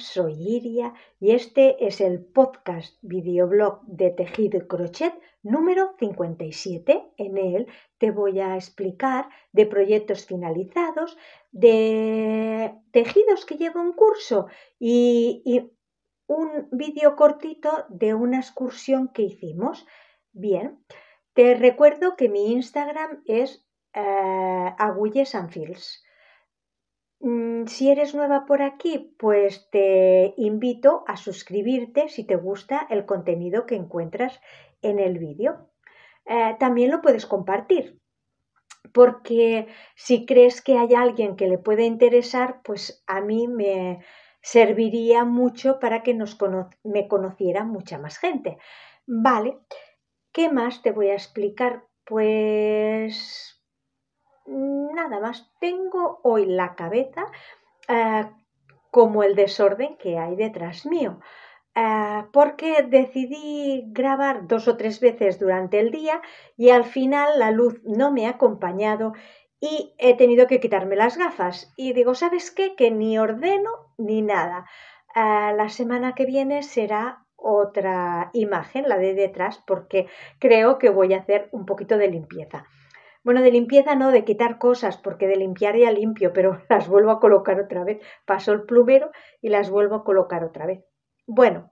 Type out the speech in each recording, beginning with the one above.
soy Iria y este es el podcast videoblog de tejido y crochet número 57. En él te voy a explicar de proyectos finalizados, de tejidos que llevo en curso y, un vídeo cortito de una excursión que hicimos. Bien, te recuerdo que mi Instagram es eh, and fields Mm, si eres nueva por aquí, pues te invito a suscribirte si te gusta el contenido que encuentras en el vídeo. Eh, también lo puedes compartir, porque si crees que hay alguien que le puede interesar, pues a mí me serviría mucho para que nos me conociera mucha más gente. Vale, ¿qué más te voy a explicar? Pues nada más tengo hoy la cabeza eh, como el desorden que hay detrás mío. Eh, porque decidí grabar dos o tres veces durante el día y al final la luz no me ha acompañado y he tenido que quitarme las gafas. Y digo, ¿sabes qué? Que ni ordeno ni nada. Eh, la semana que viene será otra imagen, la de detrás, porque creo que voy a hacer un poquito de limpieza. Bueno, de limpieza no, de quitar cosas, porque de limpiar ya limpio, pero las vuelvo a colocar otra vez. Paso el plumero y las vuelvo a colocar otra vez. Bueno,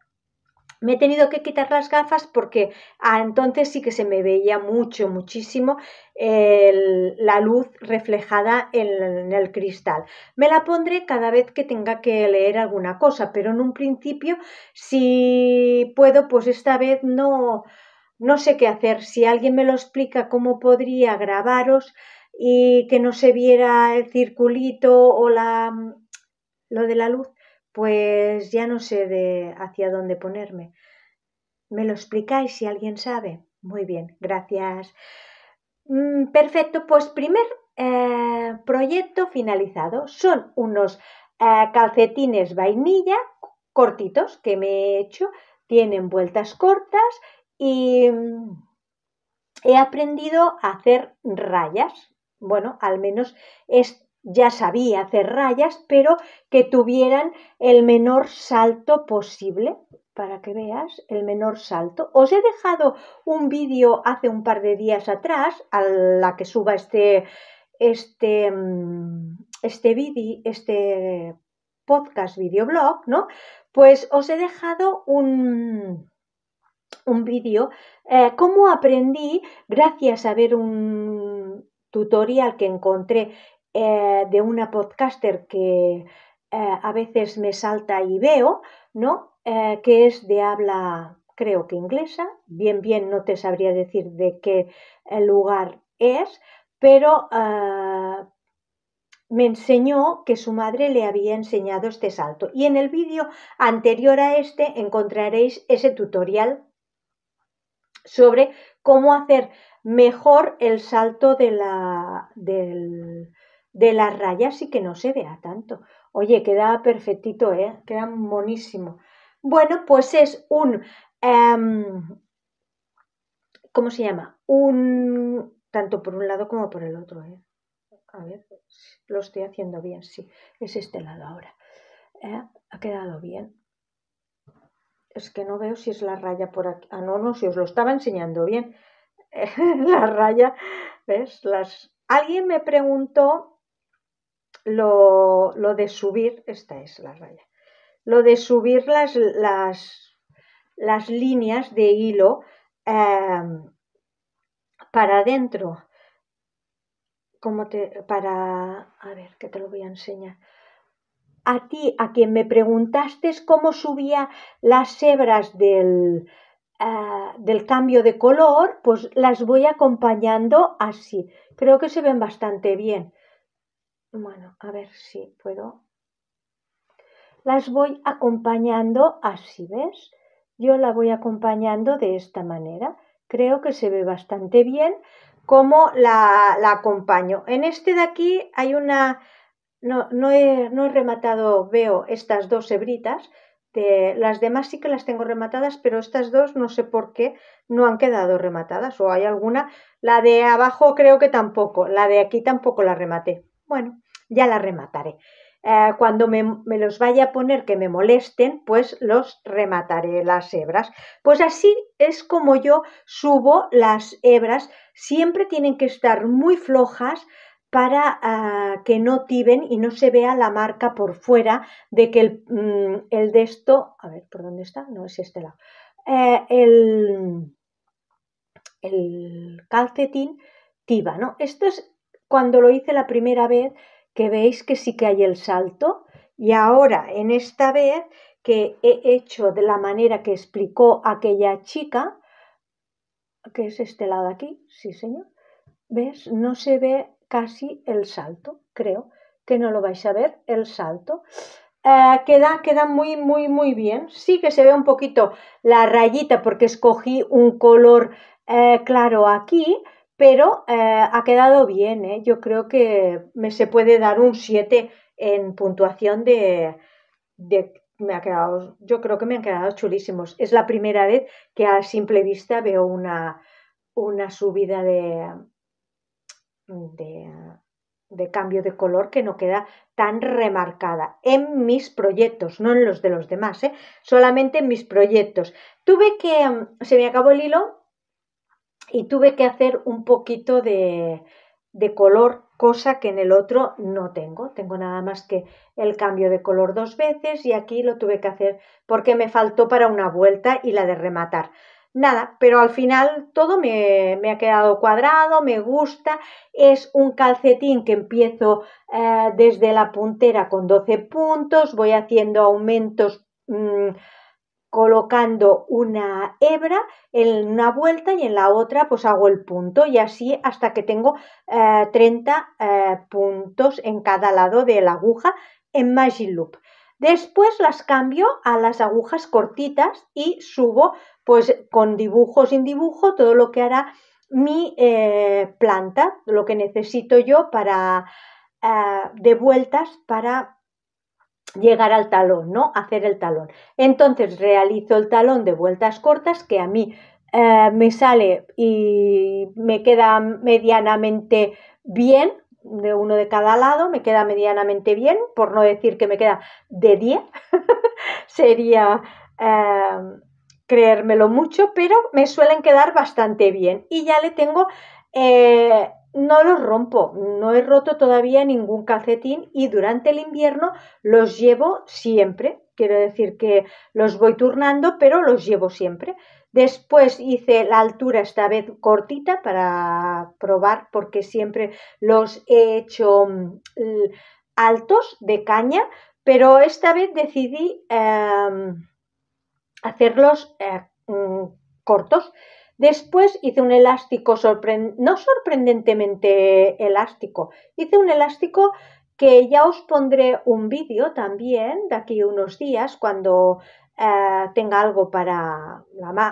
me he tenido que quitar las gafas porque ah, entonces sí que se me veía mucho, muchísimo la luz reflejada en, el cristal. Me la pondré cada vez que tenga que leer alguna cosa, pero en un principio, si puedo, pues esta vez no, no sé qué hacer. Si alguien me lo explica cómo podría grabaros y que no se viera el circulito o la, mm, lo de la luz, pues ya no sé de hacia dónde ponerme. ¿Me lo explicáis si alguien sabe? Muy bien, gracias. Mm, perfecto, pues primer eh, proyecto finalizado. Son unos eh, calcetines vainilla cortitos que me he hecho. Tienen vueltas cortas y mm, he aprendido a hacer rayas. Bueno, al menos es, ya sabía hacer rayas, pero que tuvieran el menor salto posible para que veas el menor salto. Os he dejado un vídeo hace un par de días atrás, a la que suba este, este, mm, este vídeo, este podcast videoblog, ¿no? Pues os he dejado un, un vídeo, eh, cómo aprendí gracias a ver un tutorial que encontré eh, de una podcaster que eh, a veces me salta y veo, ¿no? que es de habla, creo que inglesa, bien, bien, no te sabría decir de qué lugar es, pero me enseñó que su madre le había enseñado este salto. Y en el vídeo anterior a este encontraréis ese tutorial sobre cómo hacer mejor el salto de la, de las rayas y que no se vea tanto. Oye, queda perfectito, ¿eh? queda monísimo. Bueno, pues es un... Em, ¿Cómo se llama? Un... Tanto por un lado como por el otro. ¿eh? A ver, lo estoy haciendo bien, sí. Es este lado ahora. ¿Eh? Ha quedado bien es que no veo si es la raya por aquí. Ah, no, no, si os lo estaba enseñando bien. la raya, ¿ves? Las... Alguien me preguntó lo, de subir, esta es la raya, lo de subir las, líneas de hilo em, para adentro. Como te, para, a ver, que te lo voy a enseñar a ti, a quien me preguntaste cómo subía las hebras del, eh, del cambio de color, pues las voy acompañando así. Creo que se ven bastante bien. Bueno, a ver si puedo. Las voy acompañando así, ¿ves? Yo la voy acompañando de esta manera. Creo que se ve bastante bien cómo la, la acompaño. En este de aquí hay una no, no, he, no he rematado, veo estas dos hebritas, las demás sí que las tengo rematadas, pero estas dos no sé por qué no han quedado rematadas o hay alguna. La de abajo creo que tampoco, la de aquí tampoco la rematé. Bueno, ya la remataré. Eh, cuando me, los vaya a poner que me molesten, pues los remataré las hebras. Pues así es como yo subo las hebras. Siempre tienen que estar muy flojas para ah, que no tiben y no se vea la marca por fuera de que el, mm, de esto, a ver, ¿por dónde está? No es este lado. Eh, el, el calcetín tiba, ¿no? Esto es cuando lo hice la primera vez, que veis que sí que hay el salto, y ahora en esta vez que he hecho de la manera que explicó aquella chica, que es este lado aquí, sí señor, ¿ves? No se ve casi el salto, creo que no lo vais a ver, el salto. Eh, queda, queda muy, muy, muy bien. Sí que se ve un poquito la rayita porque escogí un color eh, claro aquí, pero eh, ha quedado bien. Yo creo que me se puede dar un 7 en puntuación de, de me ha quedado, yo creo que me han quedado chulísimos. Es la primera vez que a simple vista veo una subida de, de, cambio de color que no queda tan remarcada en mis proyectos, no en los de los demás, ¿eh? solamente en mis proyectos. Tuve que, mm, se me acabó el hilo y tuve que hacer un poquito de, de color, cosa que en el otro no tengo. Tengo nada más que el cambio de color dos veces y aquí lo tuve que hacer porque me faltó para una vuelta y la de rematar nada, pero al final todo me, ha quedado cuadrado, me gusta, es un calcetín que empiezo eh, desde la puntera con 12 puntos, voy haciendo aumentos mm, colocando una hebra en una vuelta y en la otra pues hago el punto y así hasta que tengo 30 eh, eh, puntos en cada lado de la aguja en Magic Loop. Después las cambio a las agujas cortitas y subo pues con dibujo sin dibujo todo lo que hará mi eh, planta, lo que necesito yo para ah, de vueltas para llegar al talón, ¿no? Hacer el talón. Entonces realizo el talón de vueltas cortas que a mí eh, me sale y me queda medianamente bien de uno de cada lado, me queda medianamente bien, por no decir que me queda de 10, sería em, creérmelo mucho, pero me suelen quedar bastante bien y ya le tengo... Eh, no los rompo, no he roto todavía ningún calcetín y durante el invierno los llevo siempre. Quiero decir que los voy turnando, pero los llevo siempre. Después hice la altura esta vez cortita para probar porque siempre los he hecho mm, altos de caña, pero esta vez decidí em, hacerlos eh, mm, cortos. Después hice un elástico, no sorprendentemente elástico, hice un elástico que ya os pondré un vídeo también de aquí unos días cuando eh, tenga algo para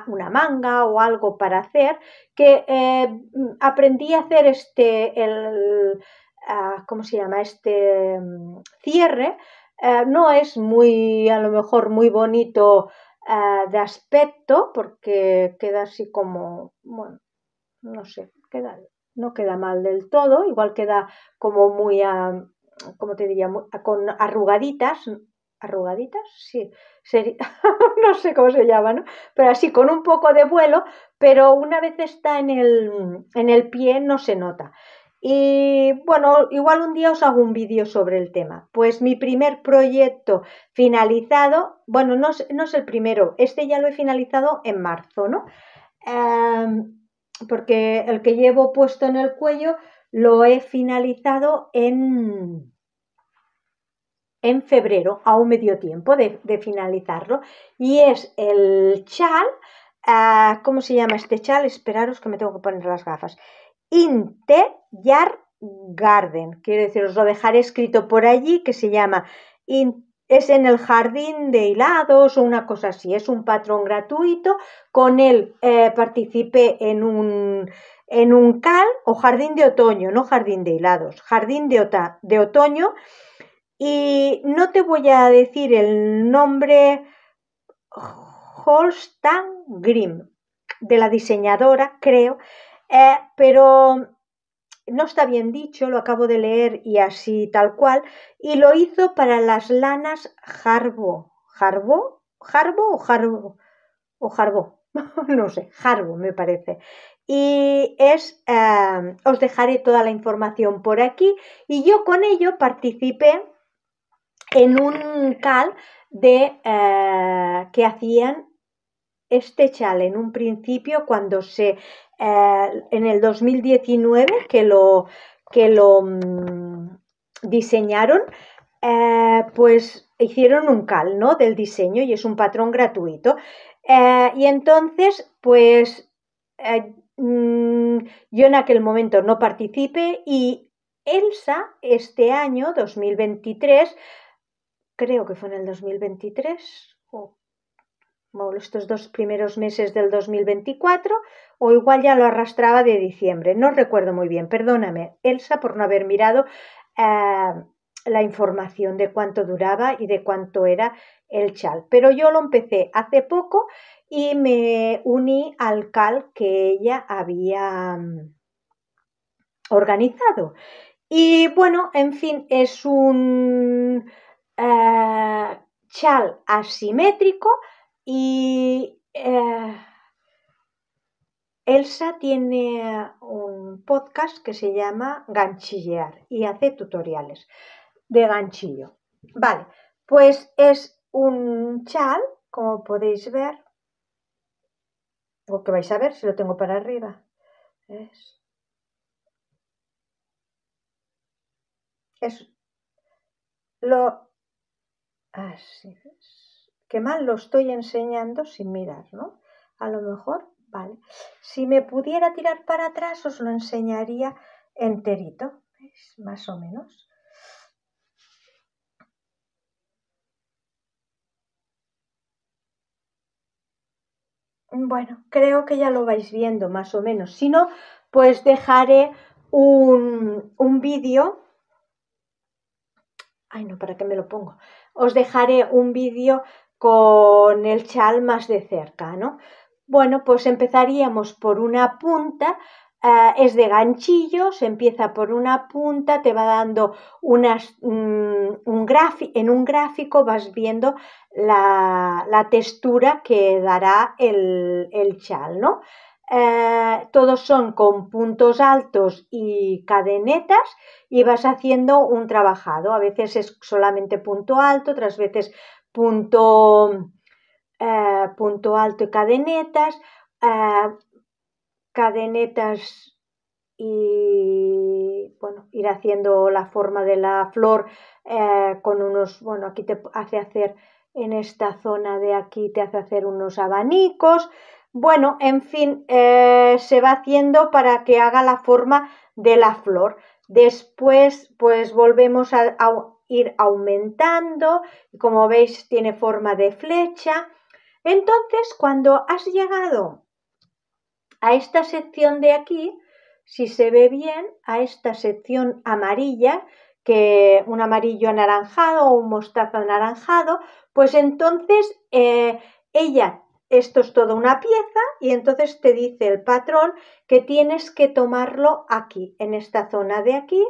una manga o algo para hacer, que eh, aprendí a hacer este, el, eh, ¿cómo se llama? Este mm, cierre. no es muy, a lo mejor, muy bonito de aspecto, porque queda así como, bueno, no sé, queda, no queda mal del todo, igual queda como muy, ah, como te diría, con arrugaditas, arrugaditas, sí, no sé cómo se llama, Pero así, con un poco de vuelo, pero una vez está en el, pie no se nota. Y bueno, igual un día os hago un vídeo sobre el tema. Pues mi primer proyecto finalizado, bueno, no, es el primero, este ya lo he finalizado en marzo, ¿no? Em, porque el que llevo puesto en el cuello lo he finalizado en, en febrero, aún me dio tiempo de, finalizarlo, y es el chal, ah, ¿cómo se llama este chal? Esperaros que me tengo que poner las gafas. yard Garden, quiero decir, os lo dejaré escrito por allí, que se llama es en el jardín de hilados o una cosa así, es un patrón gratuito, con él participe eh, participé en un, en un cal o jardín de otoño, no jardín de hilados, jardín de, ota, de otoño y no te voy a decir el nombre Holstang Grim de la diseñadora, creo, eh, pero no está bien dicho, lo acabo de leer y así tal cual, y lo hizo para las lanas Harbo. ¿Harbo? ¿Harbo o Harbo? O Harbo, no sé, Harbo me parece. Y es, eh, os dejaré toda la información por aquí y yo con ello participé en un cal de eh, que hacían este chal en un principio cuando se eh, en el 2019 que lo que lo mm, diseñaron eh, pues hicieron un cal no del diseño y es un patrón gratuito y entonces pues mm, yo en aquel momento no participé y Elsa este año 2023 creo que fue en el 2023 o estos dos primeros meses del 2024 o igual ya lo arrastraba de diciembre. No recuerdo muy bien, perdóname Elsa por no haber mirado eh, la información de cuánto duraba y de cuánto era el chal. Pero yo lo empecé hace poco y me uní al cal que ella había mm, organizado. Y bueno, en fin, es un chal eh, asimétrico y eh, Elsa tiene un podcast que se llama Ganchillear y hace tutoriales de ganchillo. Vale, pues es un chal, como podéis ver, o que vais a ver si lo tengo para arriba. es lo Así es. Qué mal lo estoy enseñando sin mirar, ¿no? A lo mejor, vale. Si me pudiera tirar para atrás, os lo enseñaría enterito, Más o menos. Bueno, creo que ya lo vais viendo más o menos. Si no, pues dejaré un, un vídeo. Ay, no, ¿para qué me lo pongo? os dejaré un vídeo con el chal más de cerca, ¿no? Bueno, pues empezaríamos por una punta, eh, es de ganchillo, se empieza por una punta, te va dando unas, mm, un en un gráfico vas viendo la, textura que dará el, el chal, ¿no? Eh, todos son con puntos altos y cadenetas y vas haciendo un trabajado. A veces es solamente punto alto, otras veces punto, eh, punto alto y cadenetas, eh, cadenetas y bueno, ir haciendo la forma de la flor con unos, bueno, aquí te hace hacer en esta zona de aquí te hace hacer unos abanicos, bueno, en fin, eh, se va haciendo para que haga la forma de la flor. Después, pues volvemos a, ir aumentando. Como veis, tiene forma de flecha. Entonces, cuando has llegado a esta sección de aquí, si se ve bien, a esta sección amarilla, que un amarillo anaranjado o un mostaza anaranjado, pues entonces eh, ella esto es toda una pieza y entonces te dice el patrón que tienes que tomarlo aquí, en esta zona de aquí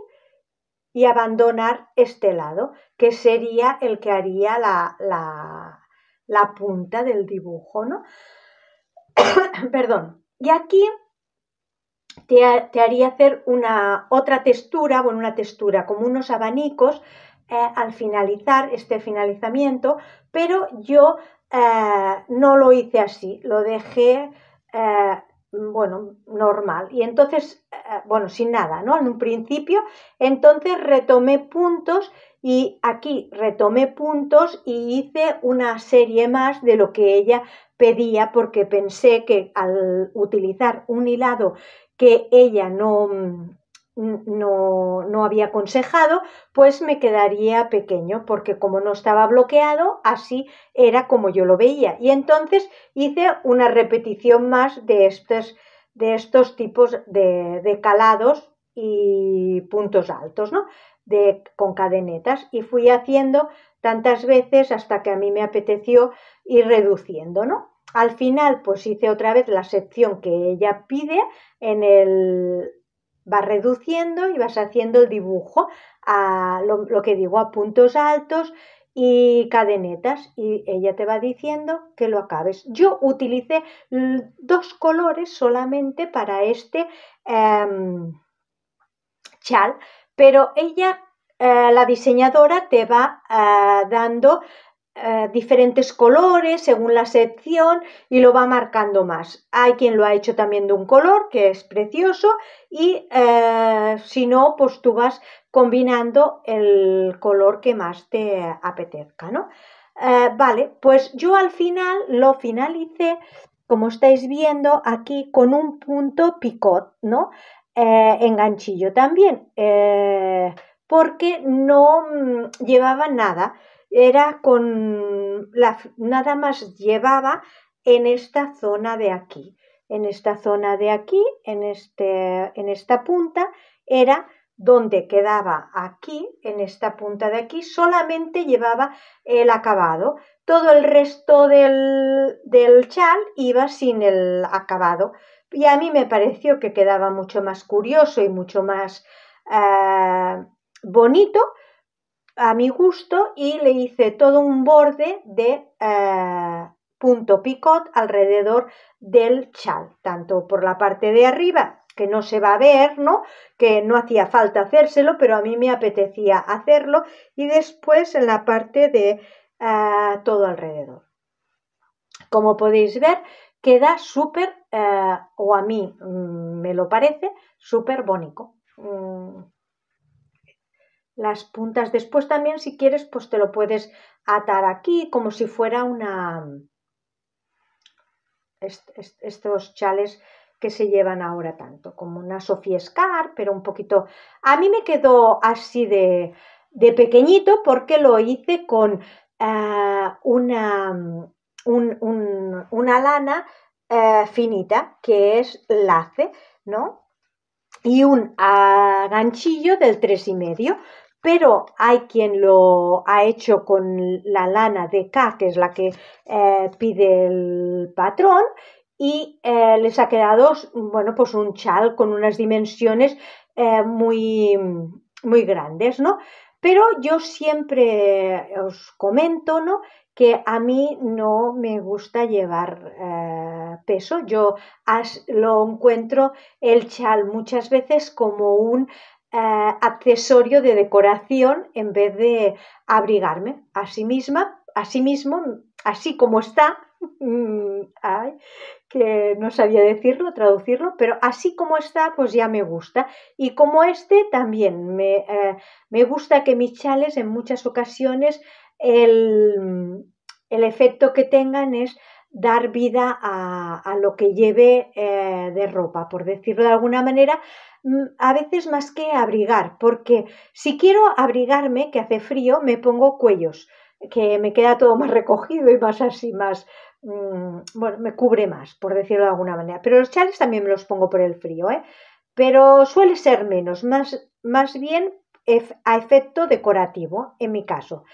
y abandonar este lado, que sería el que haría la, la, punta del dibujo, ¿no? Perdón. Y aquí te, haría hacer una otra textura, bueno, una textura como unos abanicos eh, al finalizar este finalizamiento, pero yo eh, no lo hice así, lo dejé, eh, bueno, normal. Y entonces, eh, bueno, sin nada, ¿no? En un principio, entonces retomé puntos y aquí retomé puntos y hice una serie más de lo que ella pedía porque pensé que al utilizar un hilado que ella no no, no había aconsejado, pues me quedaría pequeño, porque como no estaba bloqueado, así era como yo lo veía. Y entonces hice una repetición más de, estos, de estos tipos de, calados y puntos altos, ¿no? De, con cadenetas y fui haciendo tantas veces hasta que a mí me apeteció ir reduciendo, ¿no? Al final, pues hice otra vez la sección que ella pide en el, vas reduciendo y vas haciendo el dibujo a lo, que digo, a puntos altos y cadenetas y ella te va diciendo que lo acabes. Yo utilicé dos colores solamente para este em, chal, pero ella, eh, la diseñadora, te va eh, dando eh, diferentes colores según la sección y lo va marcando más. Hay quien lo ha hecho también de un color, que es precioso, y eh, si no, pues tú vas combinando el color que más te apetezca, ¿no? Eh, vale, pues yo al final lo finalicé, como estáis viendo aquí, con un punto picot, ¿no? ganchillo también, porque no mm, llevaba nada era con nada más llevaba en esta zona de aquí, en esta zona de aquí, en, este, en esta punta, era donde quedaba aquí, en esta punta de aquí, solamente llevaba el acabado. Todo el resto del, chal iba sin el acabado. Y a mí me pareció que quedaba mucho más curioso y mucho más eh, bonito a mi gusto y le hice todo un borde de eh, punto picot alrededor del chal, tanto por la parte de arriba que no se va a ver, ¿no? Que no hacía falta hacérselo, pero a mí me apetecía hacerlo y después en la parte de eh, todo alrededor. Como podéis ver, queda súper, eh, o a mí mm, me lo parece, súper bonito. Mm, las puntas. Después también si quieres pues te lo puedes atar aquí como si fuera una... estos chales que se llevan ahora tanto, como una sofiescar, Scar, pero un poquito... A mí me quedó así de, pequeñito porque lo hice con eh, una, una lana eh, finita que es lace, ¿no? y un ah, ganchillo del 3,5 pero hay quien lo ha hecho con la lana de K, que es la que eh, pide el patrón, y eh, les ha quedado, bueno, pues un chal con unas dimensiones eh, muy, muy grandes, ¿no? Pero yo siempre os comento, ¿no? Que a mí no me gusta llevar peso. Yo lo encuentro el chal muchas veces como un eh, accesorio de decoración en vez de abrigarme a sí misma, así mismo, así como está, mm, que no sabía decirlo, traducirlo, pero así como está, pues ya me gusta. Y como este también, me, eh, me gusta que mis chales en muchas ocasiones el efecto que tengan es dar vida a, lo que lleve eh, de ropa, por decirlo de alguna manera, mm, a veces más que abrigar, porque si quiero abrigarme, que hace frío, me pongo cuellos, que me queda todo más recogido y más así, más, mm, bueno, me cubre más, por decirlo de alguna manera. Pero los chales también me los pongo por el frío, ¿eh? pero suele ser menos, más, más bien a efecto decorativo, en mi caso.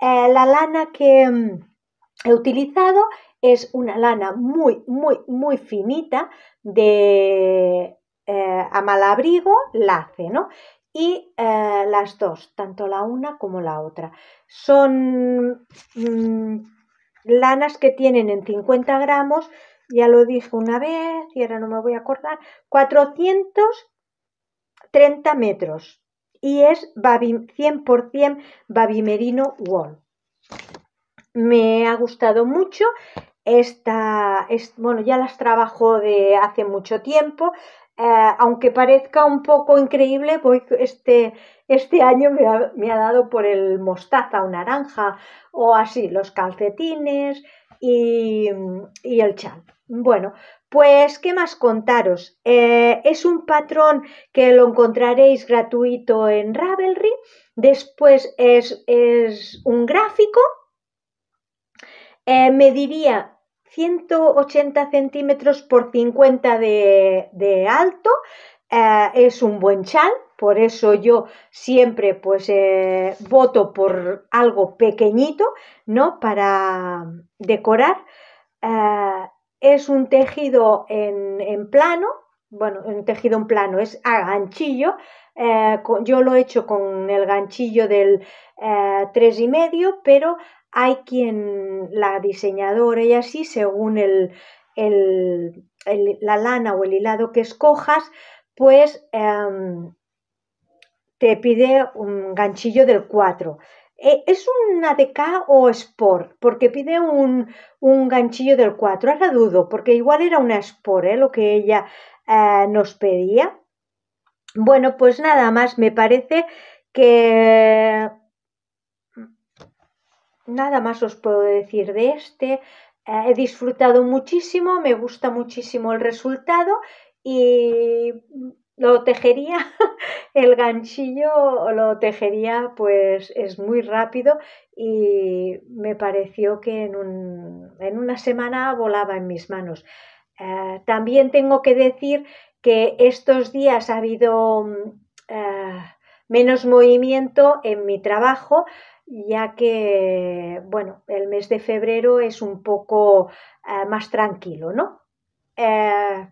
Eh, la lana que mm, he utilizado es una lana muy, muy, muy finita de eh, amalabrigo lace, ¿no? Y eh, las dos, tanto la una como la otra. Son mm, lanas que tienen en 50 gramos, ya lo dije una vez y ahora no me voy a acordar, 430 metros. Y es 100% babimerino wool me ha gustado mucho. Esta, es, bueno, ya las trabajo de hace mucho tiempo. Eh, aunque parezca un poco increíble, este, este año me ha, dado por el mostaza o naranja o así, los calcetines y, el chal. Bueno, pues, ¿qué más contaros? Eh, es un patrón que lo encontraréis gratuito en Ravelry. Después es, es un gráfico me eh, mediría 180 centímetros por 50 de, alto. Eh, es un buen chal, por eso yo siempre pues eh, voto por algo pequeñito, ¿no? Para decorar. es un tejido en, plano, bueno, un tejido en plano, es a ganchillo. yo lo he hecho con el ganchillo del tres y medio, pero hay quien, la diseñadora y así, según el, la lana o el hilado que escojas, pues em, te pide un ganchillo del 4. ¿E, ¿Es una ADK o Sport? Porque pide un, un, ganchillo del 4. Ahora dudo, porque igual era una Sport ¿eh? lo que ella eh, nos pedía. Bueno, pues nada más, me parece que nada más os puedo decir de este. Eh, he disfrutado muchísimo, me gusta muchísimo el resultado y lo tejería, el ganchillo lo tejería, pues es muy rápido y me pareció que en, una semana volaba en mis manos. Eh, también tengo que decir que estos días ha habido mm, eh, menos movimiento en mi trabajo, ya que, bueno, el mes de febrero es un poco eh, más tranquilo, ¿no? Eh,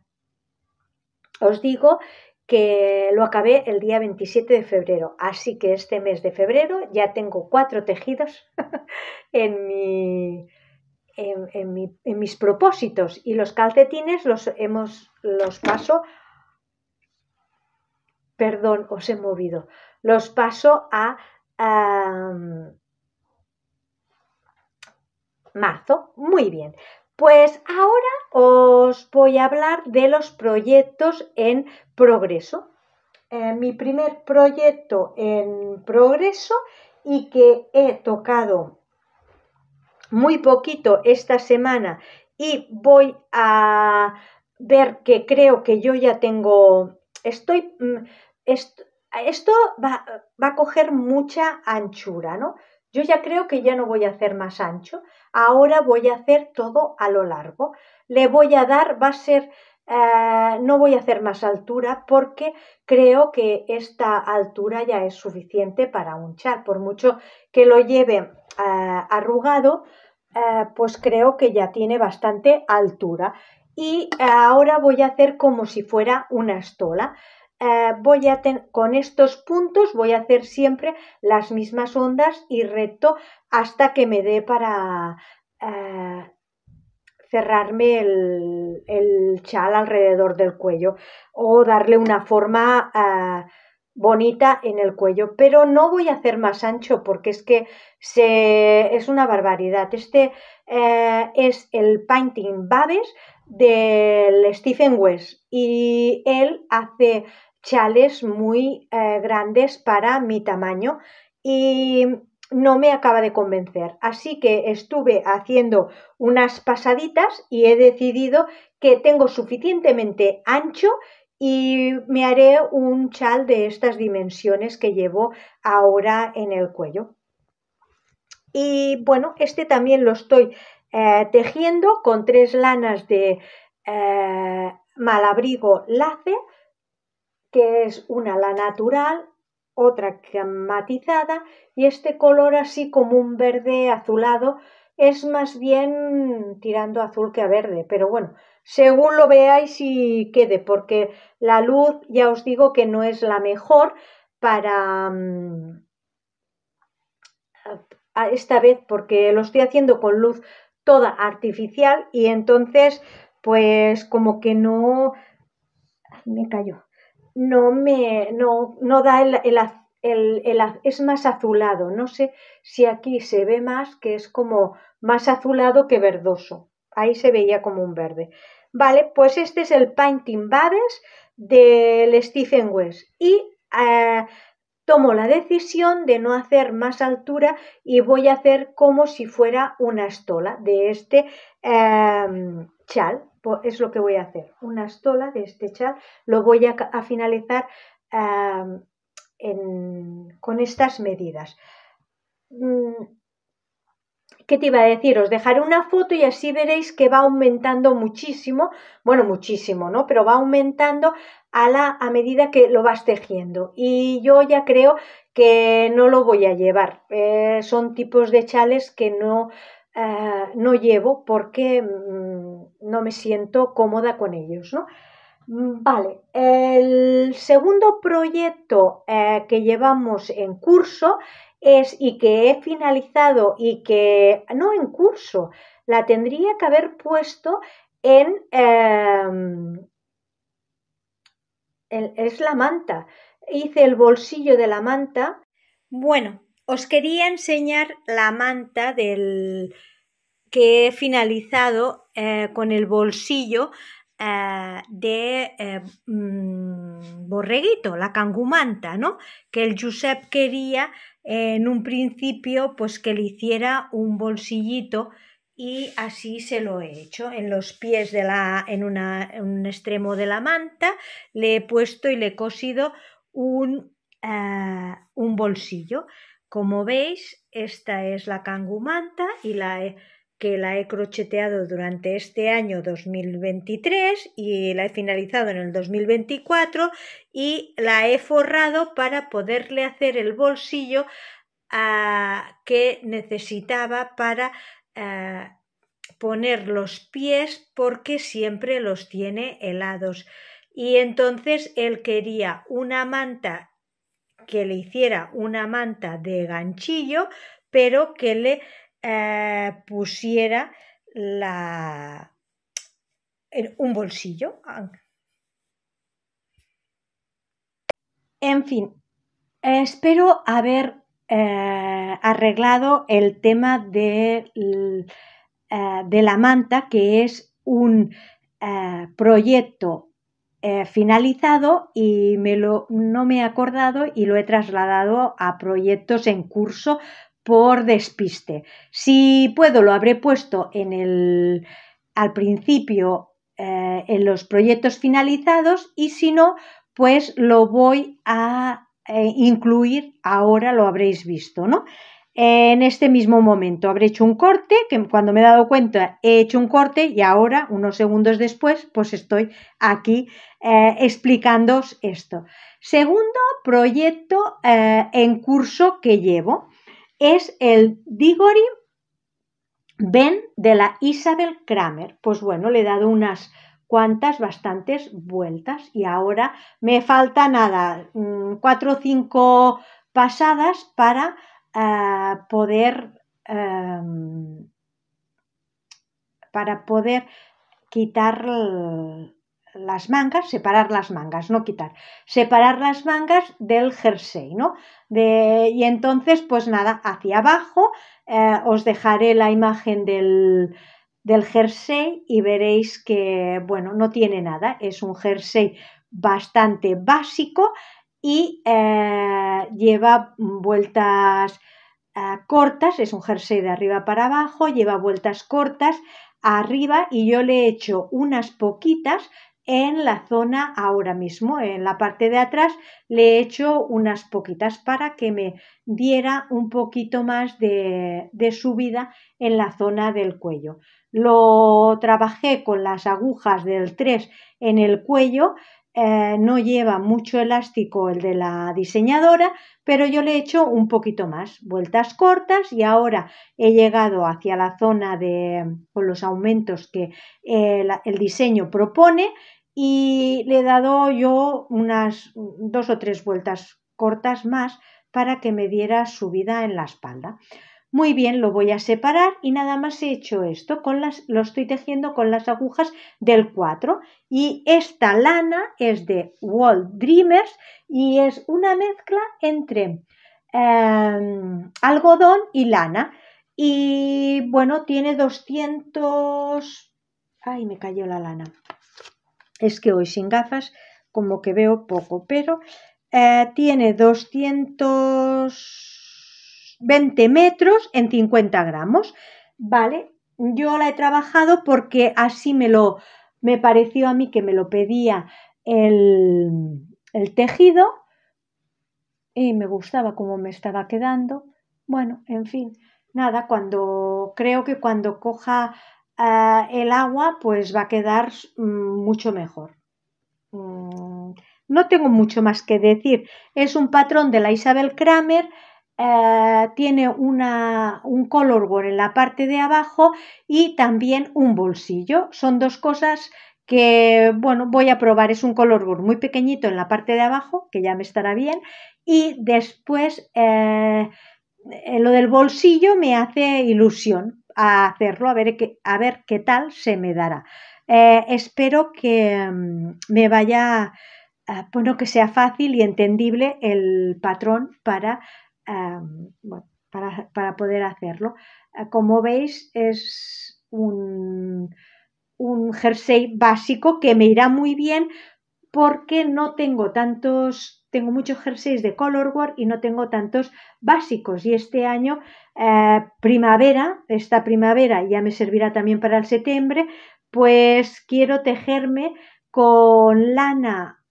os digo que lo acabé el día 27 de febrero, así que este mes de febrero ya tengo cuatro tejidos en, en, mis propósitos y los calcetines los hemos los paso perdón os he movido los paso a marzo. Muy bien. Pues ahora os voy a hablar de los proyectos en progreso. Eh, mi primer proyecto en progreso y que he tocado muy poquito esta semana y voy a ver que creo que yo ya tengo, estoy, mm, esto va, va a coger mucha anchura, ¿no? Yo ya creo que ya no voy a hacer más ancho, ahora voy a hacer todo a lo largo. Le voy a dar, va a ser, eh, no voy a hacer más altura porque creo que esta altura ya es suficiente para un char. Por mucho que lo lleve eh, arrugado, eh, pues creo que ya tiene bastante altura. Y ahora voy a hacer como si fuera una estola. Eh, voy a con estos puntos voy a hacer siempre las mismas ondas y recto hasta que me dé para eh, cerrarme el, chal alrededor del cuello o darle una forma eh, bonita en el cuello, pero no voy a hacer más ancho porque es que se, es una barbaridad. Este es el painting Babes del Stephen West y él hace chales muy eh, grandes para mi tamaño y no me acaba de convencer. Así que estuve haciendo unas pasaditas y he decidido que tengo suficientemente ancho y me haré un chal de estas dimensiones que llevo ahora en el cuello. Y bueno, este también lo estoy eh, tejiendo con tres lanas de eh, malabrigo lace que es una la natural, otra matizada y este color así como un verde azulado es más bien tirando azul que a verde, pero bueno, según lo veáis y quede, porque la luz ya os digo que no es la mejor para mm, esta vez porque lo estoy haciendo con luz toda artificial y entonces pues como que no me cayó no me no, no da el, el, el, es más azulado. No sé si aquí se ve más que es como más azulado que verdoso. Ahí se veía como un verde. Vale, pues este es el Painting babes del Stephen West. Y eh, tomo la decisión de no hacer más altura y voy a hacer como si fuera una estola de este em, chal, es lo que voy a hacer. Una estola de este chal lo voy a, finalizar con estas medidas. Mm, ¿Qué te iba a decir? Os dejaré una foto y así veréis que va aumentando muchísimo, bueno, muchísimo, ¿no? Pero va aumentando a, la, a medida que lo vas tejiendo. Y yo ya creo que no lo voy a llevar. Eh, son tipos de chales que no eh, no llevo porque mm, no me siento cómoda con ellos. ¿no? Mm, vale, el segundo proyecto eh, que llevamos en curso es y que he finalizado y que no en curso, la tendría que haber puesto en, en em, es la manta. Hice el bolsillo de la manta. Bueno, os quería enseñar la manta del que he finalizado eh, con el bolsillo eh, de eh, mm, borreguito, la cangumanta, ¿no? Que el Josep quería en un principio pues que le hiciera un bolsillito y así se lo he hecho en los pies de la en, un extremo de la manta le he puesto y le he cosido un bolsillo como veis, esta es la cangumanta y la que la he crocheteado durante este año 2023 y la he finalizado en el 2024 y la he forrado para poderle hacer el bolsillo ah, que necesitaba para ah, poner los pies porque siempre los tiene helados. Y entonces él quería una manta que le hiciera una manta de ganchillo, pero que le eh, pusiera un bolsillo. En fin, espero haber eh, arreglado el tema de, eh, de, la manta, que es un proyecto eh, finalizado y me lo, no me he acordado y lo he trasladado a proyectos en curso por despiste. Si puedo, lo habré puesto en el, al principio eh, en los proyectos finalizados y si no, pues lo voy a eh, incluir ahora, lo habréis visto, ¿no? en este mismo momento. Habré hecho un corte, que cuando me he dado cuenta he hecho un corte y ahora, unos segundos después, pues estoy aquí eh, explicándoos esto. Segundo proyecto eh, en curso que llevo es el Digori Ben de la Isabel Kramer. Pues bueno, le he dado unas cuantas, bastantes vueltas y ahora me falta nada, mm, cuatro o cinco pasadas para poder, em, para poder quitar las mangas, separar las mangas, no quitar, separar las mangas del jersey, ¿no? y entonces, pues nada, hacia abajo eh, os dejaré la imagen del, jersey y veréis que, bueno, no tiene nada, es un jersey bastante básico y eh, lleva vueltas eh, cortas, es un jersey de arriba para abajo, lleva vueltas cortas arriba y yo le he hecho unas poquitas en la zona ahora mismo, en la parte de atrás le he hecho unas poquitas para que me diera un poquito más de, de, subida en la zona del cuello. Lo trabajé con las agujas del 3 en el cuello eh, no lleva mucho elástico el de la diseñadora, pero yo le he hecho un poquito más, vueltas cortas y ahora he llegado hacia la zona de, con los aumentos que el, eh, el diseño propone y le he dado yo unas dos o tres vueltas cortas más para que me diera subida en la espalda. Muy bien, lo voy a separar y nada más he hecho esto, con las, lo estoy tejiendo con las agujas del 4 y esta lana es de Wall Dreamers y es una mezcla entre em, algodón y lana y bueno, tiene 200... ¡Ay, me cayó la lana! Es que hoy sin gafas como que veo poco, pero eh, tiene 200... 20 metros en 50 gramos, ¿vale? Yo la he trabajado porque así me lo, me pareció a mí que me lo pedía el, el tejido y me gustaba cómo me estaba quedando. Bueno, en fin, nada, cuando creo que cuando coja eh, el agua, pues va a quedar mm, mucho mejor. Mm, no tengo mucho más que decir. Es un patrón de la Isabel Kramer eh, tiene un board en la parte de abajo y también un bolsillo. Son dos cosas que, bueno, voy a probar. Es un board muy pequeñito en la parte de abajo, que ya me estará bien. Y después, eh, lo del bolsillo me hace ilusión a hacerlo, a ver, qué, a ver qué tal se me dará. Eh, espero que mm, me vaya, bueno, que sea fácil y entendible el patrón para para, poder hacerlo. Ah, como veis, es un, un jersey básico que me irá muy bien porque no tengo tantos tengo muchos jerseys de color y no tengo tantos básicos. Y este año, eh, primavera, esta primavera ya me servirá también para el septiembre, pues quiero tejerme con lana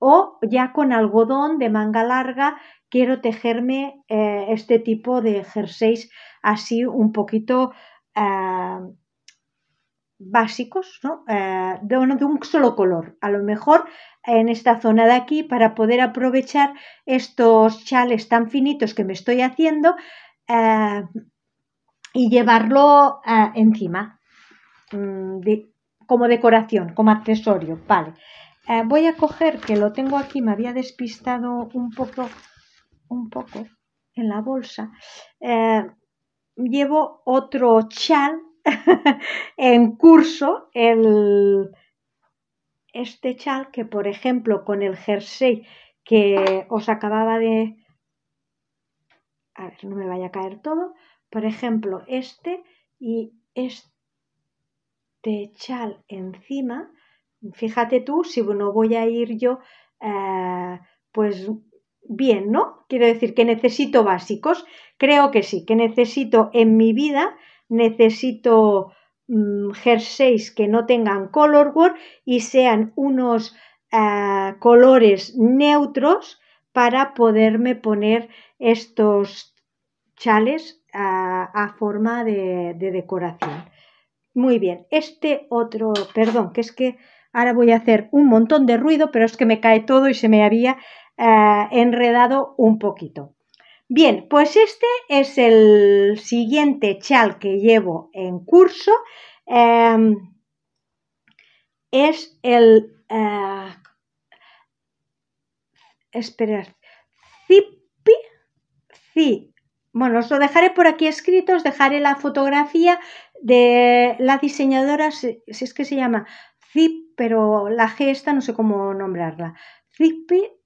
o ya con algodón de manga larga quiero tejerme eh, este tipo de jerseys así un poquito eh, básicos, eh, de, un solo color. A lo mejor en esta zona de aquí, para poder aprovechar estos chales tan finitos que me estoy haciendo y llevarlo encima. Mm, como decoración, como accesorio, vale. voy a coger, que lo tengo aquí, me había despistado un poco un poco en la bolsa, eh, llevo otro chal en curso, el, este chal que por ejemplo con el jersey que os acababa de... A ver, no me vaya a caer todo. Por ejemplo, este y este chal encima. Fíjate tú, si no voy a ir yo eh, pues bien, ¿no? Quiero decir que necesito básicos. Creo que sí, que necesito en mi vida, necesito mm, jerseys que no tengan color y sean unos ah, colores neutros para poderme poner estos chales ah, a forma de decoración. Muy bien, este otro, perdón, que es que ahora voy a hacer un montón de ruido, pero es que me cae todo y se me había eh, enredado un poquito. Bien, pues este es el siguiente chal que llevo en curso. Em, es el... Eh, esperad, Zipi, Bueno, os lo dejaré por aquí escrito, os dejaré la fotografía de la diseñadora, si es que se llama Zip, pero la gesta, no sé cómo nombrarla. Zipi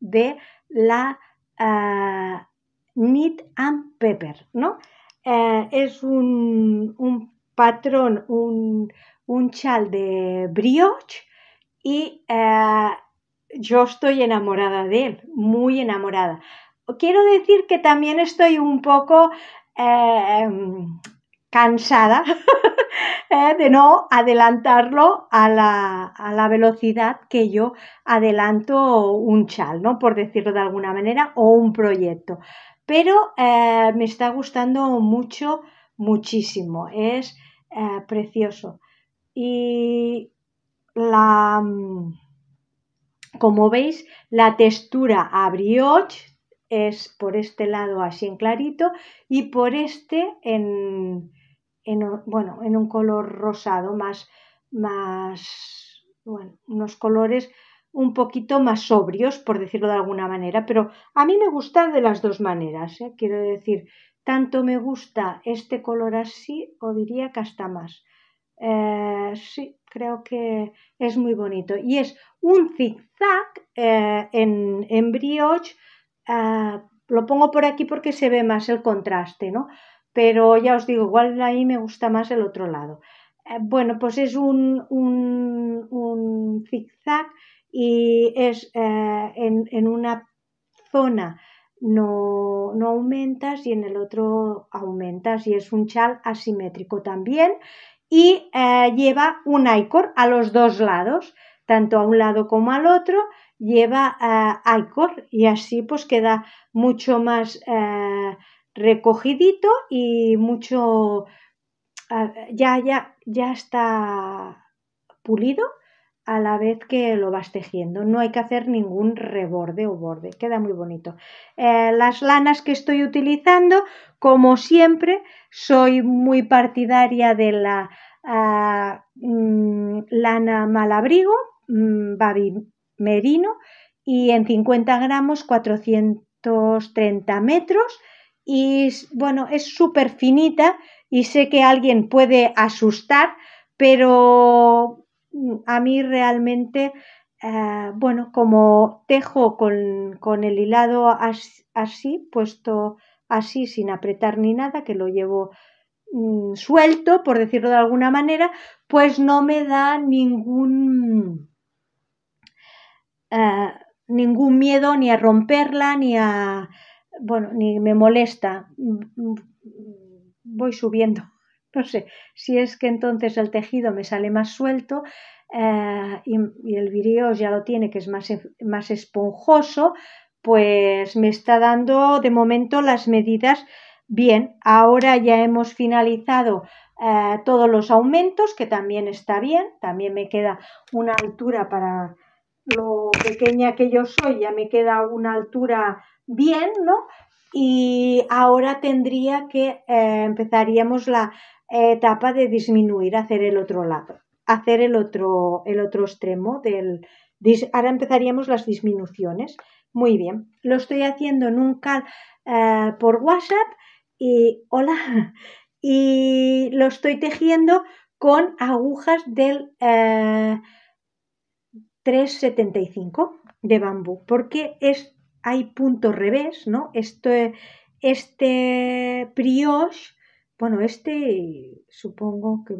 de la ah, Knit and Pepper, ¿no? Eh, es un, patrón, un, chal de brioche y eh, yo estoy enamorada de él, muy enamorada. Quiero decir que también estoy un poco eh, em, cansada eh, de no adelantarlo a la, velocidad que yo adelanto un chal, ¿no? por decirlo de alguna manera, o un proyecto. Pero eh, me está gustando mucho, muchísimo, es eh, precioso. Y la, mm, como veis, la textura a brioche es por este lado así en clarito y por este en, bueno, en un color rosado, más, más, bueno, unos colores un poquito más sobrios, por decirlo de alguna manera, pero a mí me gusta de las dos maneras, ¿eh? quiero decir, tanto me gusta este color así, o diría que hasta más. Eh, sí, creo que es muy bonito. Y es un zigzag zag eh, en, en brioche. lo pongo por aquí porque se ve más el contraste, ¿no? pero ya os digo, igual ahí me gusta más el otro lado. Eh, bueno, pues es un, zigzag y es eh, en, una zona no, no aumentas y en el otro aumentas y es un chal asimétrico también y eh, lleva un ICOR a los dos lados, tanto a un lado como al otro, lleva ICOR y así pues queda mucho más recogidito y mucho, ah, ya, ya, ya está pulido a la vez que lo vas tejiendo. No hay que hacer ningún reborde o borde, queda muy bonito. Eh, las lanas que estoy utilizando, como siempre, soy muy partidaria de la ah, mm, lana malabrigo, mm, baby merino, y en 50 gramos 430 metros y bueno, es súper finita y sé que alguien puede asustar, pero mm, a mí realmente, eh, bueno, como tejo con, el hilado así, puesto así sin apretar ni nada, que lo llevo mm, suelto, por decirlo de alguna manera, pues no me da ningún... Eh, ningún miedo ni a romperla ni a bueno, ni me molesta, voy subiendo. No sé, si es que entonces el tejido me sale más suelto eh, y, el virio ya lo tiene, que es más, más esponjoso, pues me está dando de momento las medidas bien. Ahora ya hemos finalizado eh, todos los aumentos, que también está bien, también me queda una altura para lo pequeña que yo soy, ya me queda una altura bien, ¿no? Y ahora tendría que eh, empezaríamos la eh, etapa de disminuir, hacer el otro lado, hacer el otro, el otro extremo del... ahora empezaríamos las disminuciones. Muy bien, lo estoy haciendo en un cal eh, por WhatsApp y hola, y lo estoy tejiendo con agujas del 375 de bambú, porque es hay punto revés, ¿no? Este, este bueno, este supongo que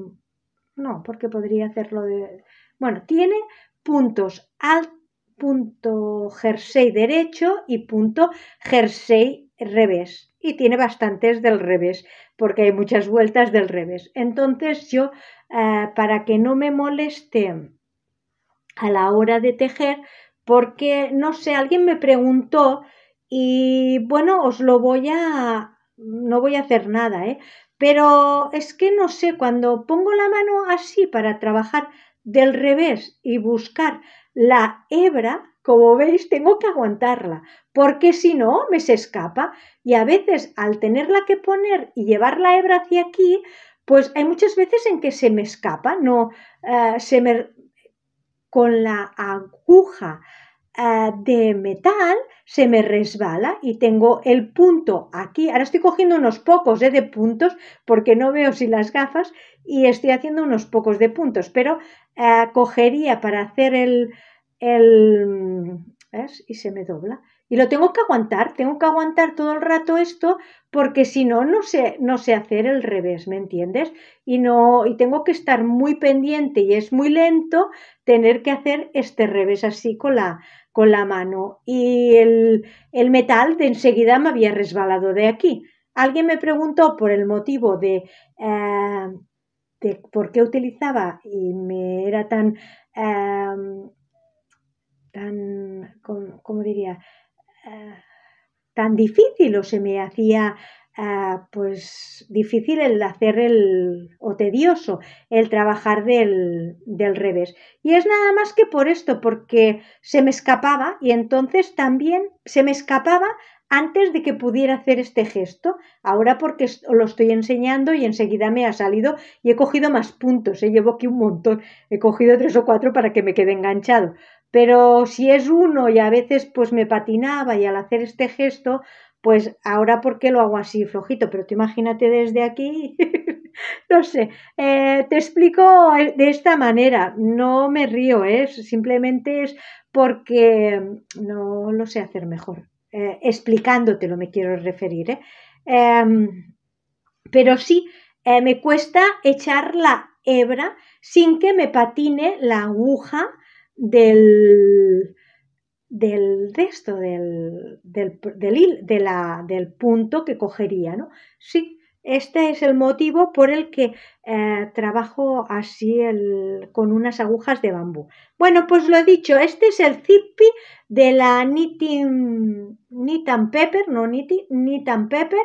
no, porque podría hacerlo de... Bueno, tiene puntos al punto jersey derecho y punto jersey revés. Y tiene bastantes del revés, porque hay muchas vueltas del revés. Entonces yo, eh, para que no me moleste a la hora de tejer, porque, no sé, alguien me preguntó y bueno, os lo voy a... no voy a hacer nada, ¿eh? Pero es que no sé, cuando pongo la mano así para trabajar del revés y buscar la hebra, como veis, tengo que aguantarla, porque si no, me se escapa. Y a veces, al tenerla que poner y llevar la hebra hacia aquí, pues hay muchas veces en que se me escapa, no, eh, se me con la aguja eh, de metal se me resbala y tengo el punto aquí. Ahora estoy cogiendo unos pocos eh, de puntos porque no veo si las gafas y estoy haciendo unos pocos de puntos, pero eh, cogería para hacer el... ¿ves? Y se me dobla. Y lo tengo que aguantar, tengo que aguantar todo el rato esto, porque si no, no sé, no sé hacer el revés, ¿me entiendes? Y no, y tengo que estar muy pendiente y es muy lento, tener que hacer este revés así con la, mano. Y el, metal de enseguida me había resbalado de aquí. Alguien me preguntó por el motivo de, eh, por qué utilizaba y me era tan, eh, tan diría? Eh, tan difícil o se me hacía Ah, pues difícil el hacer el o tedioso el trabajar del, del, revés. Y es nada más que por esto, porque se me escapaba y entonces también se me escapaba antes de que pudiera hacer este gesto. Ahora porque lo estoy enseñando y enseguida me ha salido y he cogido más puntos, he llevo aquí un montón, he cogido tres o cuatro para que me quede enganchado. Pero si es uno y a veces pues me patinaba y al hacer este gesto pues ahora por qué lo hago así flojito, pero te imagínate desde aquí, no sé, eh, te explico de esta manera, no me río, ¿eh? simplemente es porque no lo sé hacer mejor, eh, explicándote lo me quiero referir, ¿eh? em, pero sí, me cuesta echar la hebra sin que me patine la aguja del, del resto del, del, punto que cogería. ¿no? Sí, este es el motivo por el que eh, trabajo así el, con unas agujas de bambú. Bueno, pues lo he dicho, este es el zippy de la Knitting, Knit Pepper, no Knitting, Knit Pepper,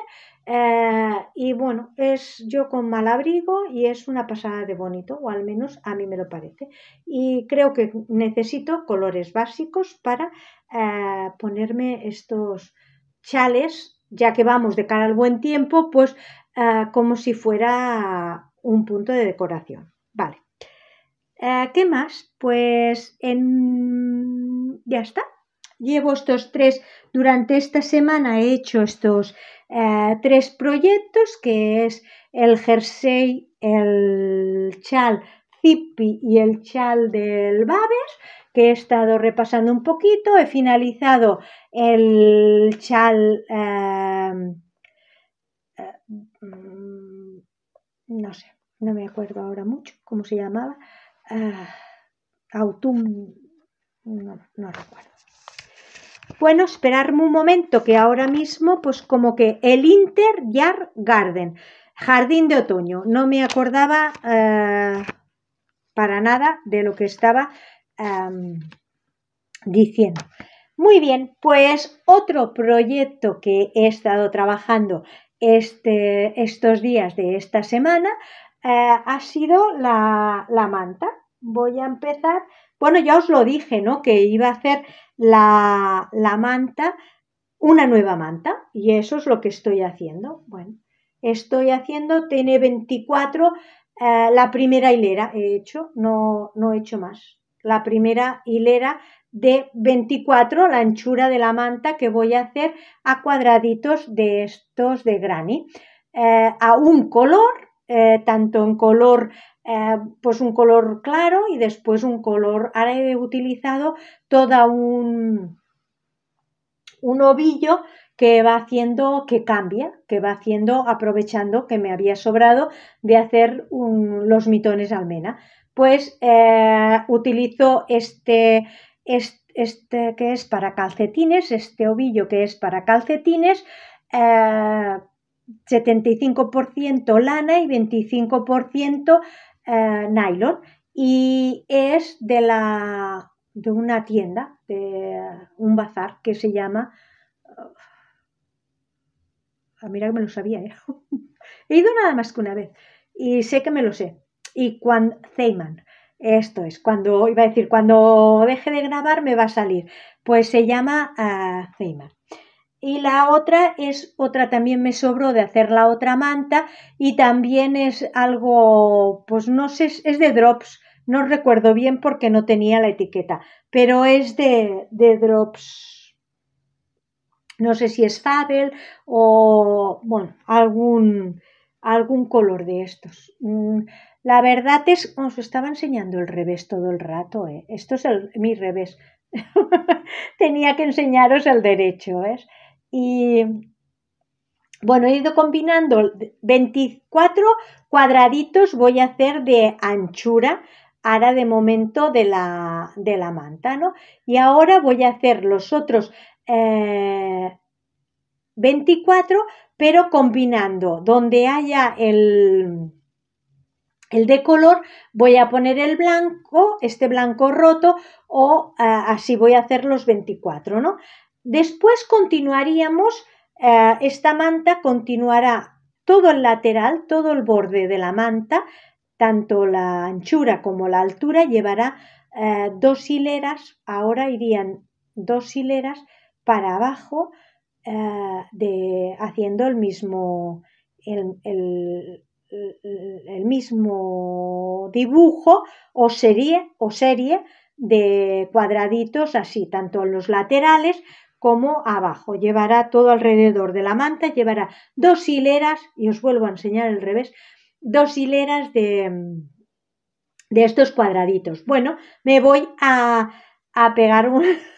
eh, y bueno, es yo con mal abrigo y es una pasada de bonito, o al menos a mí me lo parece. Y creo que necesito colores básicos para eh, ponerme estos chales, ya que vamos de cara al buen tiempo, pues eh, como si fuera un punto de decoración. Vale. ¿Qué más? Pues en... ya está. Llevo estos tres, durante esta semana he hecho estos eh, tres proyectos, que es el jersey, el chal zippy y el chal del babes, que he estado repasando un poquito. He finalizado el chal... Em, eh, no sé, no me acuerdo ahora mucho cómo se llamaba. Ah, autumn... No, no recuerdo. Bueno, esperarme un momento que ahora mismo, pues como que el Inter Yard Garden, jardín de otoño. No me acordaba eh, para nada de lo que estaba em, diciendo. Muy bien, pues otro proyecto que he estado trabajando este, estos días de esta semana eh, ha sido la, la manta. Voy a empezar bueno, ya os lo dije, ¿no? Que iba a hacer la, manta, una nueva manta, y eso es lo que estoy haciendo. Bueno, estoy haciendo, tiene eh, 24, la primera hilera he hecho, no, no he hecho más. La primera hilera de 24, la anchura de la manta que voy a hacer a cuadraditos de estos de granny, eh, a un color eh, tanto en color, eh, pues un color claro y después un color. Ahora he utilizado toda un, un ovillo que va haciendo que cambia, que va haciendo aprovechando que me había sobrado de hacer los mitones almena. Pues eh, utilizo este, este, que es para calcetines, este ovillo que es para calcetines, 75% lana y 25% eh, nylon y es de la de una tienda de un bazar que se llama a ah, mira que me lo sabía ¿eh? he ido nada más que una vez y sé que me lo sé y cuando Zeiman esto es cuando iba a decir cuando deje de grabar me va a salir pues se llama eh, Zeyman y la otra es otra también me sobró de hacer la otra manta y también es algo pues no sé es de drops no recuerdo bien porque no tenía la etiqueta pero es de, drops no sé si es Fabel o bueno algún algún color de estos mm, la verdad es os estaba enseñando el revés todo el rato ¿eh? esto es mi revés tenía que enseñaros el derecho ¿ves? Y bueno, he ido combinando 24 cuadraditos voy a hacer de anchura ahora de momento de la, de la manta, ¿no? Y ahora voy a hacer los otros 24, eh, pero combinando donde haya el, el de color, voy a poner el blanco, este blanco roto, o eh, así voy a hacer los 24, ¿no? Después continuaríamos, eh, esta manta continuará todo el lateral, todo el borde de la manta, tanto la anchura como la altura, llevará eh, dos hileras, ahora irían dos hileras para abajo, eh, de, haciendo el mismo, mismo dibujo o serie, o serie de cuadraditos así, tanto en los laterales como abajo. Llevará todo alrededor de la manta, llevará dos hileras, y os vuelvo a enseñar el revés, dos hileras de, de estos cuadraditos. Bueno, me voy a, pegar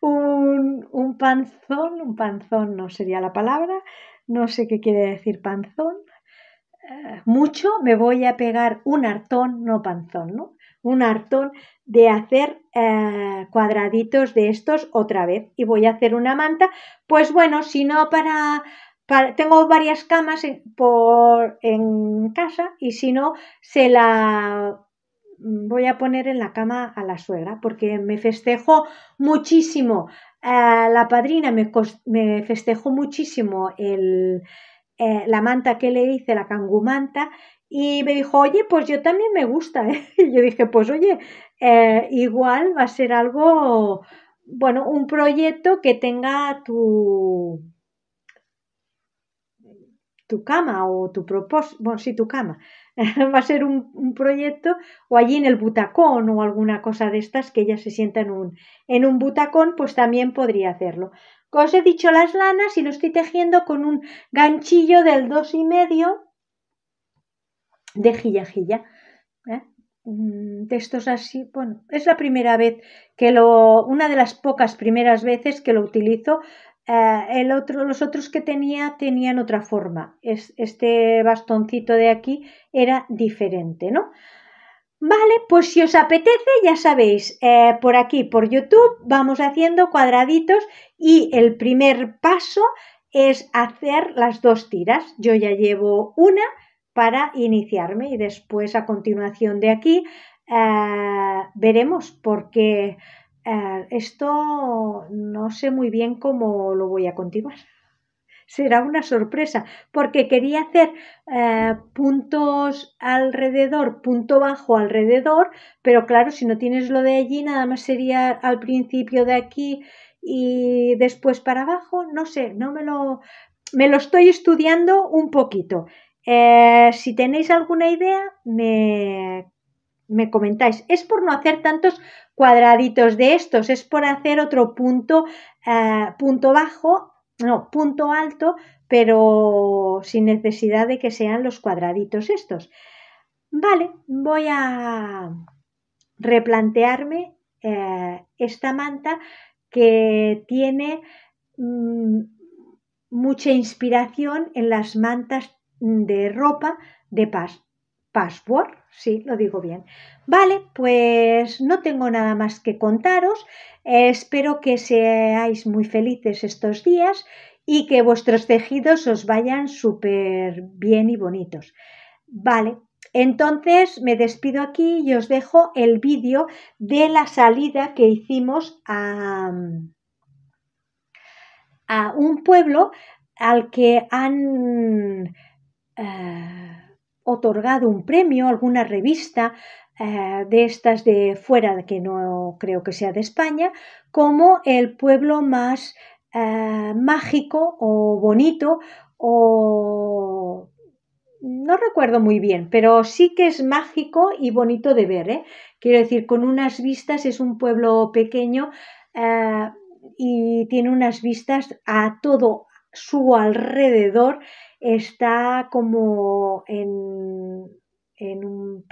un, un, panzón, un panzón no sería la palabra, no sé qué quiere decir panzón. Eh, mucho me voy a pegar un hartón, no panzón, ¿no? un hartón de hacer eh, cuadraditos de estos otra vez y voy a hacer una manta pues bueno si no para, tengo varias camas en, por, en casa y si no se la mm, voy a poner en la cama a la suegra porque me festejó muchísimo eh, la padrina me, me, festejó muchísimo el, eh, la manta que le hice la cangumanta y me dijo, oye, pues yo también me gusta. Y yo dije, pues oye, eh, igual va a ser algo, bueno, un proyecto que tenga tu, tu cama o tu propósito, bueno, sí, tu cama. va a ser un, proyecto o allí en el butacón o alguna cosa de estas que ella se sienta en un, en un butacón, pues también podría hacerlo. Como os he dicho las lanas y lo estoy tejiendo con un ganchillo del dos y medio de Gilla Gilla. Textos ¿eh? mm, así, bueno, es la primera vez que lo, una de las pocas primeras veces que lo utilizo. Eh, el otro, los otros que tenía tenían otra forma. Es, este bastoncito de aquí era diferente, ¿no? Vale, pues si os apetece, ya sabéis, eh, por aquí, por YouTube, vamos haciendo cuadraditos y el primer paso es hacer las dos tiras. Yo ya llevo una, para iniciarme y después a continuación de aquí eh, veremos porque eh, esto no sé muy bien cómo lo voy a continuar. Será una sorpresa porque quería hacer eh, puntos alrededor, punto bajo alrededor, pero claro, si no tienes lo de allí, nada más sería al principio de aquí y después para abajo, no sé, no me lo... Me lo estoy estudiando un poquito eh, si tenéis alguna idea, me, comentáis. Es por no hacer tantos cuadraditos de estos, es por hacer otro punto, eh, punto bajo, no, punto alto, pero sin necesidad de que sean los cuadraditos estos. Vale, voy a replantearme eh, esta manta que tiene mm, mucha inspiración en las mantas de ropa de pas password, sí, lo digo bien. Vale, pues no tengo nada más que contaros. espero que seáis muy felices estos días y que vuestros tejidos os vayan súper bien y bonitos. Vale, entonces me despido aquí y os dejo el vídeo de la salida que hicimos a, a un pueblo al que han eh, otorgado un premio, alguna revista eh, de estas de fuera, que no creo que sea de España, como el pueblo más eh, mágico o bonito o... No recuerdo muy bien, pero sí que es mágico y bonito de ver. ¿eh? Quiero decir, con unas vistas, es un pueblo pequeño y tiene unas vistas a todo, su alrededor está como en, en un,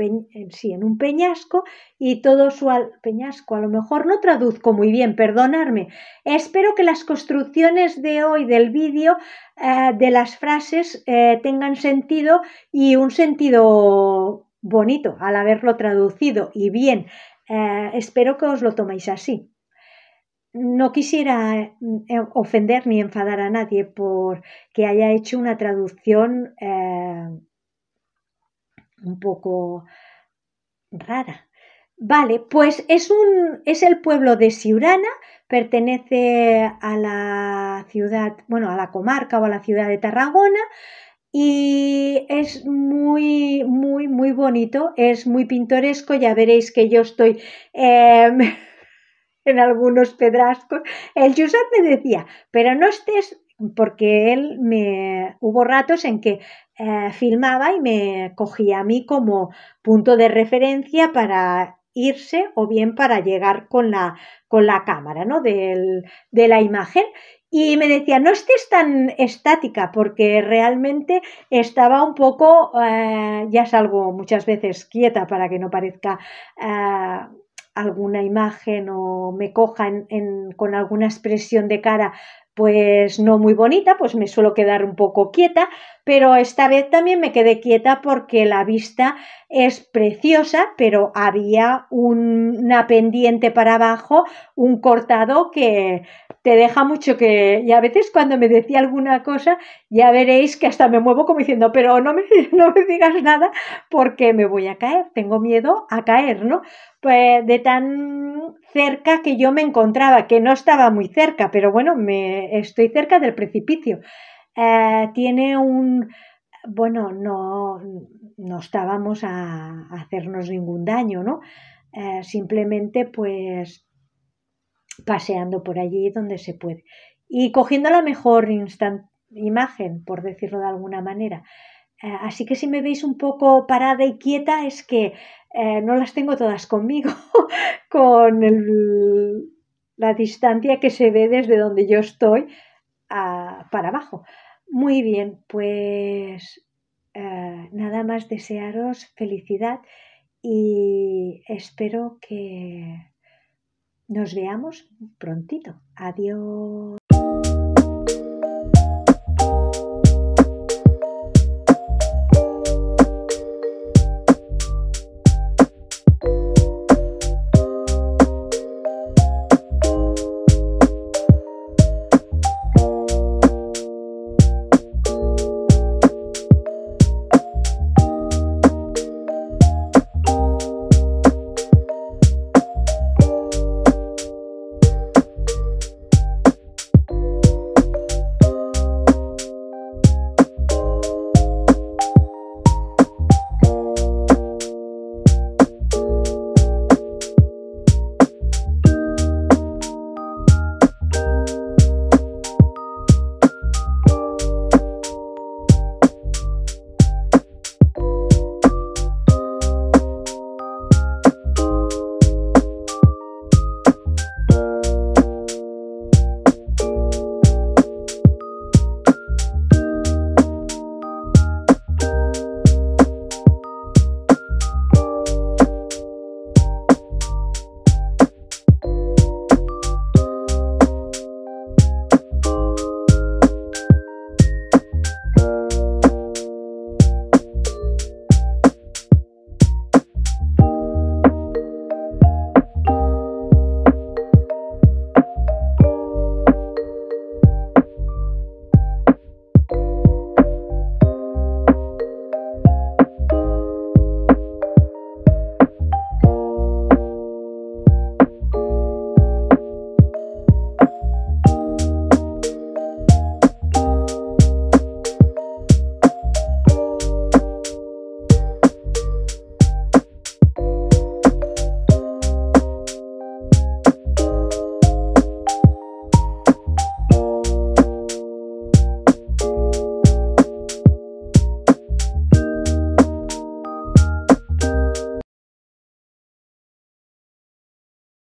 en, un peñasco y todo su peñasco, a lo mejor no traduzco muy bien, perdonarme. Espero que las construcciones de hoy del vídeo eh, de las frases eh, tengan sentido y un sentido bonito al haberlo traducido y bien. Eh, espero que os lo toméis así no quisiera eh, ofender ni enfadar a nadie por que haya hecho una traducción eh, un poco rara. Vale, pues es, un, es el pueblo de Siurana, pertenece a la ciudad, bueno, a la comarca o a la ciudad de Tarragona y es muy, muy, muy bonito, es muy pintoresco, ya veréis que yo estoy... Em, en algunos pedrascos. El Josep me decía, pero no estés, porque él me hubo ratos en que eh, filmaba y me cogía a mí como punto de referencia para irse o bien para llegar con la, con la cámara, ¿no? de la imagen. Y me decía, no estés tan estática, porque realmente estaba un poco, eh, ya salgo muchas veces quieta para que no parezca eh, alguna imagen o me coja con alguna expresión de cara pues no muy bonita, pues me suelo quedar un poco quieta, pero esta vez también me quedé quieta porque la vista es preciosa, pero había una pendiente para abajo, un cortado que te deja mucho que... Y a veces cuando me decía alguna cosa, ya veréis que hasta me muevo como diciendo, pero no me, no me digas nada porque me voy a caer, tengo miedo a caer, ¿no? Pues de tan cerca que yo me encontraba, que no estaba muy cerca, pero bueno, me estoy cerca del precipicio. Eh, tiene un... Bueno, no, estábamos a, hacernos ningún daño, ¿no? Eh, simplemente pues paseando por allí donde se puede y cogiendo la mejor imagen, por decirlo de alguna manera. Eh, así que si me veis un poco parada y quieta es que no las tengo todas conmigo, con la distancia que se ve desde donde yo estoy ah, para abajo. Muy bien, pues eh, nada más desearos felicidad y espero que nos veamos prontito. Adiós.